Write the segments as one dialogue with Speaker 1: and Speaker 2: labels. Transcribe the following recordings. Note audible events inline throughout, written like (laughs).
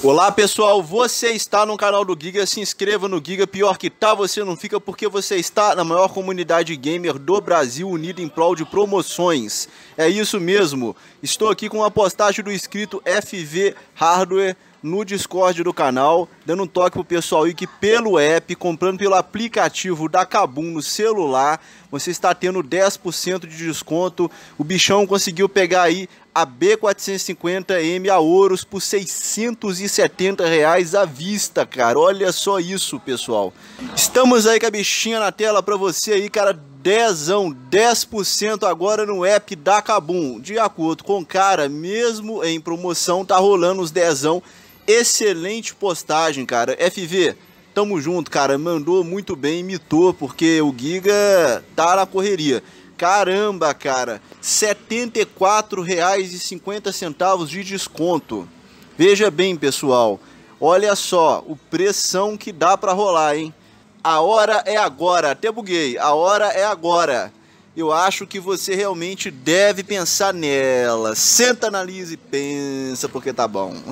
Speaker 1: Olá pessoal, você está no canal do Giga, se inscreva no Giga, pior que tá, você não fica porque você está na maior comunidade gamer do Brasil unida em prol de promoções. É isso mesmo, estou aqui com a postagem do inscrito FV Hardware no Discord do canal, dando um toque pro pessoal aí que pelo app, comprando pelo aplicativo da Cabum no celular, você está tendo 10% de desconto. O bichão conseguiu pegar aí a B450M a ouros por 670 reais à vista, cara. Olha só isso, pessoal. Estamos aí com a bichinha na tela para você aí, cara. Dezão, 10% agora no app da Cabum. De acordo com o cara, mesmo em promoção, tá rolando os dezão Excelente postagem, cara. FV, tamo junto, cara. Mandou muito bem, imitou, porque o Giga tá na correria. Caramba, cara. R$ 74,50 de desconto. Veja bem, pessoal. Olha só o pressão que dá para rolar, hein? A hora é agora. Até buguei. A hora é agora. Eu acho que você realmente deve pensar nela. Senta, analisa e pensa, porque tá bom. (laughs)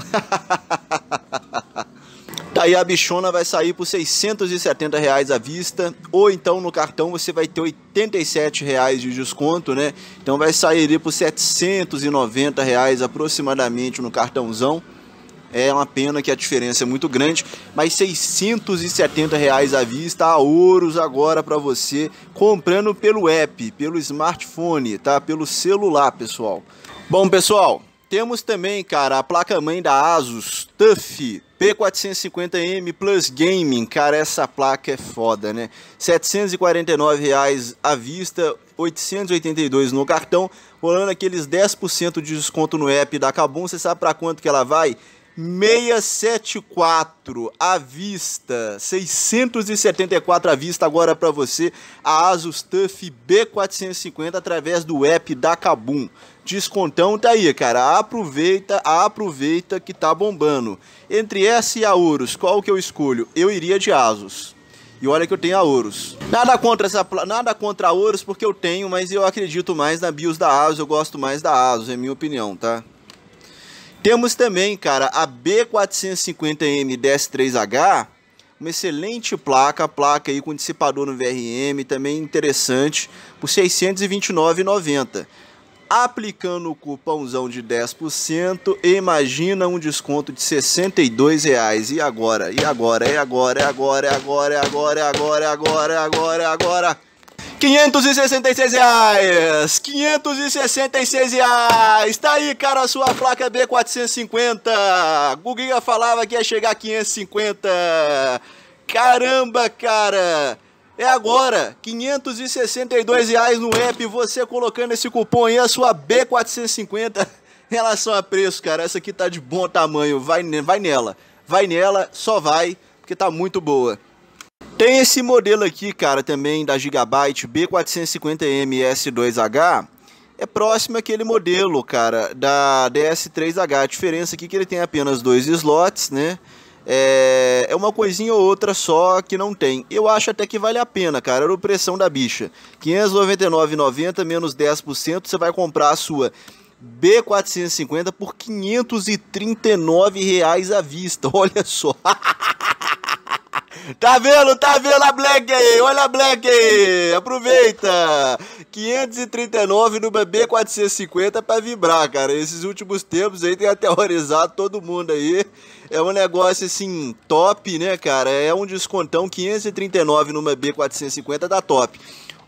Speaker 1: Daí a bichona vai sair por 670 reais à vista, ou então no cartão você vai ter 87 reais de desconto, né? Então vai sair ali por 790 reais aproximadamente no cartãozão. É uma pena que a diferença é muito grande, mas 670 reais à vista, a ouros agora para você, comprando pelo app, pelo smartphone, tá? Pelo celular, pessoal. Bom, pessoal, temos também, cara, a placa-mãe da ASUS, TUF P450M Plus Gaming. Cara, essa placa é foda, né? R$ 749,00 à vista, 882 no cartão, rolando aqueles 10% de desconto no app da Kabum. Você sabe para quanto que ela vai? 674 à vista, 674 à vista agora para você, a Asus TUF B450 através do app da Kabum. Descontão tá aí, cara. Aproveita, aproveita que tá bombando. Entre essa e a Ouros, qual que eu escolho? Eu iria de Asus. E olha que eu tenho a Ouros. Nada contra essa nada contra a Ouros porque eu tenho, mas eu acredito mais na BIOS da Asus, eu gosto mais da Asus, é minha opinião, tá? Temos também, cara, a B450M 103H, uma excelente placa, placa aí com dissipador no VRM, também interessante, por R$ 629,90. Aplicando o cupomzão de 10%, imagina um desconto de R$ reais. E agora? E agora? E agora? E agora? E agora? E agora? E agora? E agora? E agora? E agora? E agora? 566 reais! 566 reais! Tá aí, cara, a sua placa B450! Guguinha falava que ia chegar a 550! Caramba, cara! É agora, 562 reais no app, você colocando esse cupom aí, a sua B450 em relação a preço, cara. Essa aqui tá de bom tamanho, vai, vai nela, vai nela, só vai, porque tá muito boa. Tem esse modelo aqui, cara, também da Gigabyte B450M S2H. É próximo àquele modelo, cara, da DS3H. A diferença aqui é que ele tem apenas dois slots, né? É, é, uma coisinha ou outra só que não tem. Eu acho até que vale a pena, cara. Era o pressão da bicha. 599,90 menos 10%, você vai comprar a sua B450 por 539 reais à vista. (laughs) Olha só. Tá vendo? Tá vendo a Black aí? Olha a Black aí! Aproveita! 539 no B450 pra vibrar, cara. Esses últimos tempos aí tem aterrorizado todo mundo aí. É um negócio assim, top, né, cara? É um descontão 539 numa B450 da top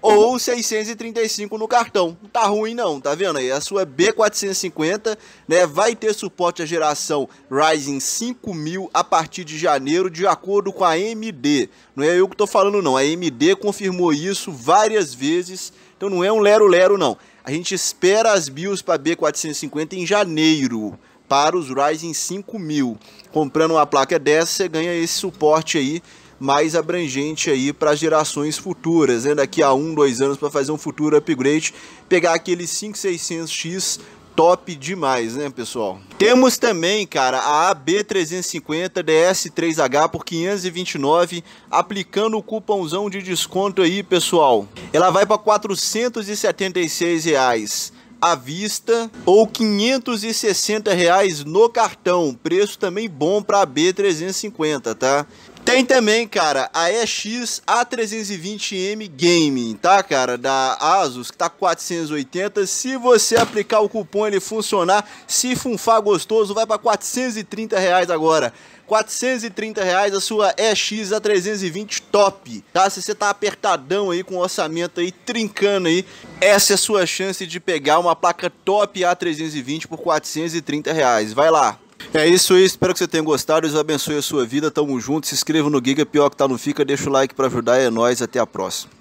Speaker 1: ou 635 no cartão. Não tá ruim não, tá vendo aí? A sua B450, né, vai ter suporte à geração Ryzen 5000 a partir de janeiro, de acordo com a AMD. Não é eu que tô falando não, a AMD confirmou isso várias vezes, então não é um lero-lero não. A gente espera as BIOS para B450 em janeiro para os Ryzen 5000. Comprando uma placa dessa, você ganha esse suporte aí mais abrangente aí para gerações futuras, né? Daqui a um, dois anos para fazer um futuro upgrade, pegar aquele 5600X top demais, né, pessoal? Temos também, cara, a AB350 DS3H por 529, aplicando o cupomzão de desconto aí, pessoal. Ela vai para 476 reais à vista ou 560 reais no cartão. Preço também bom para a B350, tá? Tem também, cara, a EX A320M Gaming, tá, cara? Da Asus, que tá 480. Se você aplicar o cupom ele funcionar, se funfar gostoso, vai para 430 reais agora. 430 reais a sua EX A320 top, tá? Se você tá apertadão aí com o orçamento aí, trincando aí, essa é a sua chance de pegar uma placa top A320 por 430 reais. Vai lá, é isso aí, espero que você tenha gostado. Deus abençoe a sua vida. Tamo junto. Se inscreva no Giga, pior que tá, não fica. Deixa o like para ajudar. É nóis. Até a próxima.